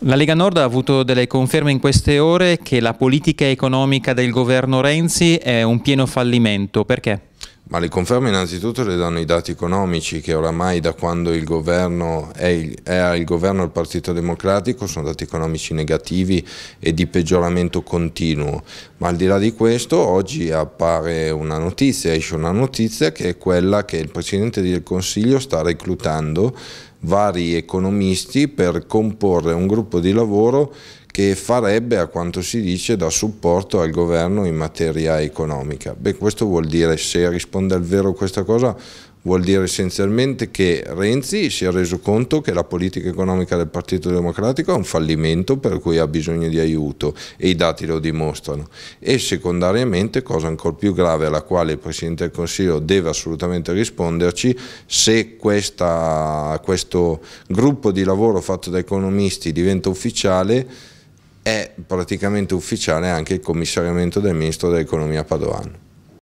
La Lega Nord ha avuto delle conferme in queste ore che la politica economica del governo Renzi è un pieno fallimento. Perché? Ma le conferme innanzitutto le danno i dati economici che oramai da quando il governo è, il, è al governo il Partito Democratico sono dati economici negativi e di peggioramento continuo. Ma al di là di questo oggi appare una notizia, esce una notizia che è quella che il Presidente del Consiglio sta reclutando vari economisti per comporre un gruppo di lavoro che farebbe, a quanto si dice, da supporto al governo in materia economica. Beh, questo vuol dire, se risponde al vero questa cosa, Vuol dire essenzialmente che Renzi si è reso conto che la politica economica del Partito Democratico è un fallimento per cui ha bisogno di aiuto e i dati lo dimostrano. E secondariamente, cosa ancora più grave alla quale il Presidente del Consiglio deve assolutamente risponderci, se questa, questo gruppo di lavoro fatto da economisti diventa ufficiale, è praticamente ufficiale anche il commissariamento del Ministro dell'Economia Padoano.